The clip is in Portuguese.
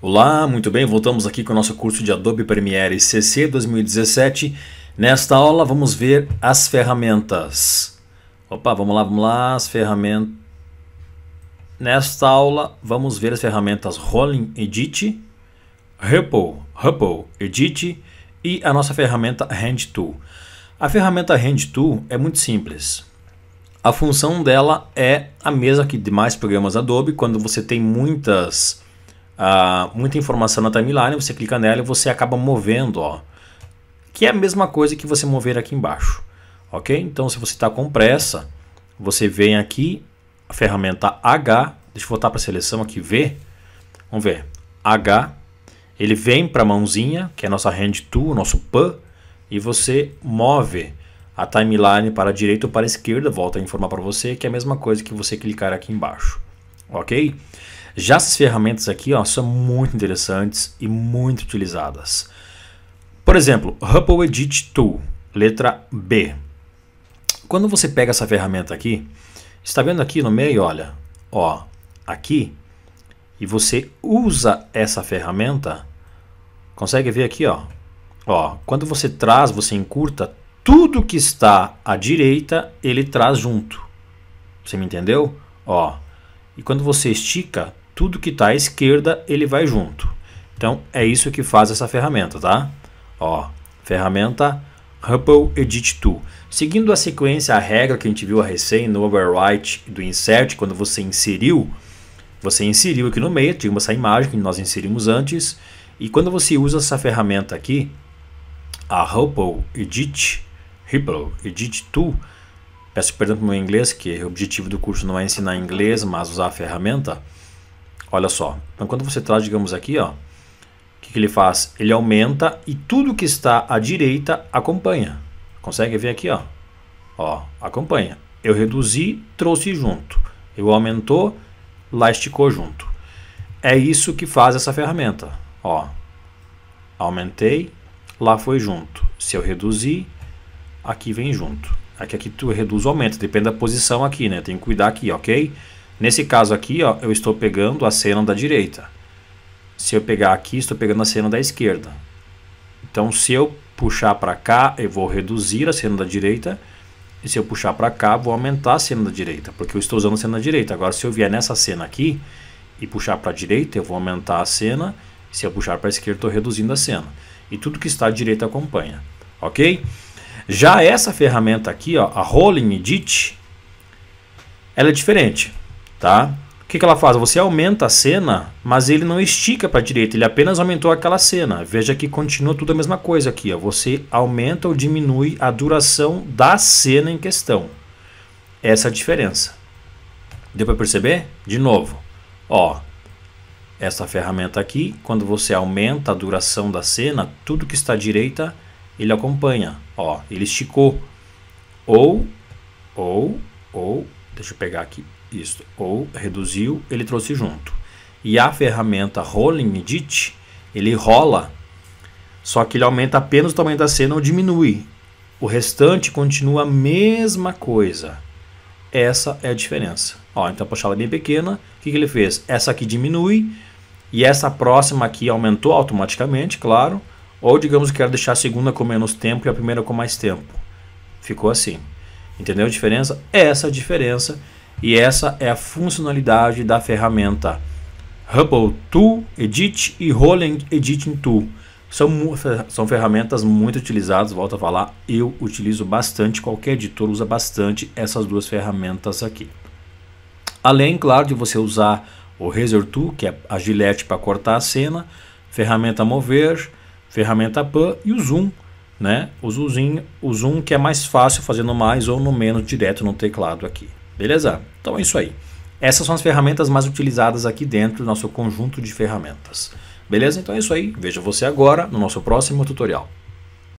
Olá, muito bem, voltamos aqui com o nosso curso de Adobe Premiere CC 2017. Nesta aula vamos ver as ferramentas. Opa, vamos lá, vamos lá, as ferramentas. Nesta aula vamos ver as ferramentas Rolling Edit, Ripple, Ripple Edit e a nossa ferramenta Hand Tool. A ferramenta Hand Tool é muito simples. A função dela é a mesma que demais programas Adobe, quando você tem muitas uh, muita informação na timeline, você clica nela e você acaba movendo, ó, que é a mesma coisa que você mover aqui embaixo, ok? Então, se você está com pressa, você vem aqui, a ferramenta H, deixa eu voltar para a seleção aqui, V, vamos ver, H, ele vem para a mãozinha, que é a nossa hand tool, nosso PAN, e você move a timeline para a direita ou para a esquerda, volta a informar para você que é a mesma coisa que você clicar aqui embaixo, ok? Já essas ferramentas aqui ó, são muito interessantes e muito utilizadas. Por exemplo, Ripple Edit Tool, letra B. Quando você pega essa ferramenta aqui, está vendo aqui no meio, olha, ó, aqui, e você usa essa ferramenta, consegue ver aqui, ó, ó, quando você traz, você encurta, tudo que está à direita, ele traz junto. Você me entendeu? Ó, e quando você estica, tudo que está à esquerda ele vai junto. Então é isso que faz essa ferramenta, tá? Ó, ferramenta Ripple Edit Tool. Seguindo a sequência, a regra que a gente viu a recém no overwrite do insert, quando você inseriu, você inseriu aqui no meio, digamos essa imagem que nós inserimos antes, e quando você usa essa ferramenta aqui, a Ripple Edit, Ripple Edit Tool, peço perdão pelo meu inglês, que é o objetivo do curso não é ensinar inglês, mas usar a ferramenta, Olha só. Então, quando você traz, digamos aqui, ó, o que, que ele faz? Ele aumenta e tudo que está à direita acompanha. Consegue ver aqui, ó? Ó, acompanha. Eu reduzi, trouxe junto. Eu aumentou, lá esticou junto. É isso que faz essa ferramenta. Ó, aumentei, lá foi junto. Se eu reduzir, aqui vem junto. Aqui, é aqui tu reduz ou aumenta, depende da posição aqui, né? Tem que cuidar aqui, ok? Nesse caso aqui, ó, eu estou pegando a cena da direita. Se eu pegar aqui, estou pegando a cena da esquerda. Então, se eu puxar para cá, eu vou reduzir a cena da direita. E se eu puxar para cá, vou aumentar a cena da direita, porque eu estou usando a cena da direita. Agora, se eu vier nessa cena aqui e puxar para a direita, eu vou aumentar a cena. Se eu puxar para a esquerda, estou reduzindo a cena. E tudo que está à direita acompanha, ok? Já essa ferramenta aqui, ó, a Rolling Edit, ela é diferente tá? O que, que ela faz? Você aumenta a cena, mas ele não estica para a direita, ele apenas aumentou aquela cena. Veja que continua tudo a mesma coisa aqui. Ó. Você aumenta ou diminui a duração da cena em questão. Essa é a diferença. Deu para perceber? De novo. Ó, essa ferramenta aqui, quando você aumenta a duração da cena, tudo que está à direita, ele acompanha. Ó, ele esticou. Ou, ou, ou, deixa eu pegar aqui isto, ou reduziu, ele trouxe junto. E a ferramenta Rolling Edit, ele rola, só que ele aumenta apenas o tamanho da cena ou diminui. O restante continua a mesma coisa. Essa é a diferença. Ó, então, puxar ela é bem pequena, o que, que ele fez? Essa aqui diminui e essa próxima aqui aumentou automaticamente, claro. Ou digamos que quero deixar a segunda com menos tempo e a primeira com mais tempo. Ficou assim. Entendeu a diferença? Essa é a diferença e essa é a funcionalidade da ferramenta Hubble Tool Edit e Roland Editing Tool. São, são ferramentas muito utilizadas, volto a falar, eu utilizo bastante, qualquer editor usa bastante essas duas ferramentas aqui. Além, claro, de você usar o Razor Tool, que é a gilete para cortar a cena, ferramenta Mover, ferramenta Pan e o Zoom, né? O zoom, o zoom que é mais fácil fazendo mais ou no menos direto no teclado aqui. Beleza? Então é isso aí. Essas são as ferramentas mais utilizadas aqui dentro do nosso conjunto de ferramentas. Beleza? Então é isso aí. veja você agora no nosso próximo tutorial.